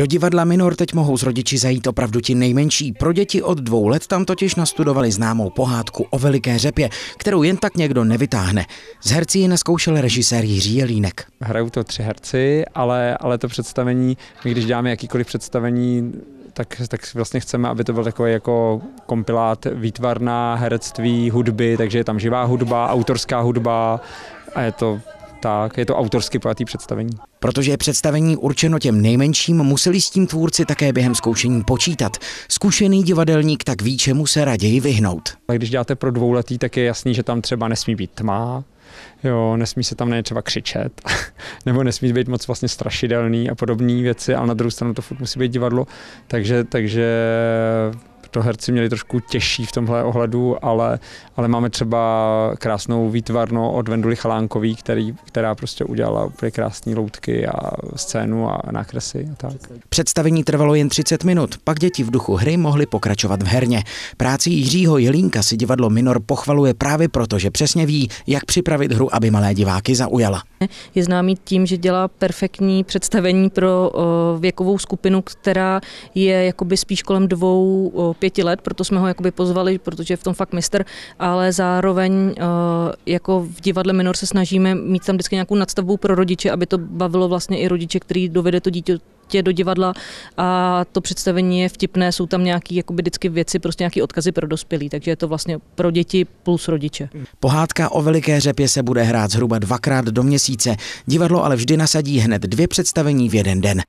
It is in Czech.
Do divadla Minor teď mohou s rodiči zajít opravdu ti nejmenší. Pro děti od dvou let tam totiž nastudovali známou pohádku o veliké řepě, kterou jen tak někdo nevytáhne. Z herci ji neskoušel režisér Jiří Jelínek. Hrajou to tři herci, ale, ale to představení, my když děláme jakýkoliv představení, tak, tak vlastně chceme, aby to byl takový jako kompilát výtvarná, herectví, hudby, takže je tam živá hudba, autorská hudba a je to tak je to autorsky pojatý představení. Protože je představení určeno těm nejmenším, museli s tím tvůrci také během zkoušení počítat. Zkušený divadelník tak ví, čemu se raději vyhnout. A když děláte pro dvouletý, tak je jasný, že tam třeba nesmí být tma, jo, nesmí se tam ne třeba křičet, nebo nesmí být moc vlastně strašidelný a podobné věci, ale na druhou stranu to furt musí být divadlo, takže, takže to herci měli trošku těžší v tomhle ohledu, ale, ale máme třeba krásnou výtvarnou od Venduly Chalánkový, který, která prostě udělala úplně krásné loutky a scénu a nákresy a tak. Představení trvalo jen 30 minut, pak děti v duchu hry mohly pokračovat v herně. Práci Jiřího Jelínka si divadlo Minor pochvaluje právě proto, že přesně ví, jak připravit hru, aby malé diváky zaujala. Je známý tím, že dělá perfektní představení pro věkovou skupinu, která je jakoby spíš kolem dvou pěti let, proto jsme ho jakoby pozvali, protože je v tom fakt mistr, ale zároveň eh, jako v divadle minor se snažíme mít tam vždycky nějakou nadstavbu pro rodiče, aby to bavilo vlastně i rodiče, který dovede to dítě dítě do divadla a to představení je vtipné, jsou tam nějaké jakoby vždycky věci, prostě nějaké odkazy pro dospělí, takže je to vlastně pro děti plus rodiče. Pohádka o veliké řepě se bude hrát zhruba dvakrát do měsíce. Divadlo ale vždy nasadí hned dvě představení v jeden den.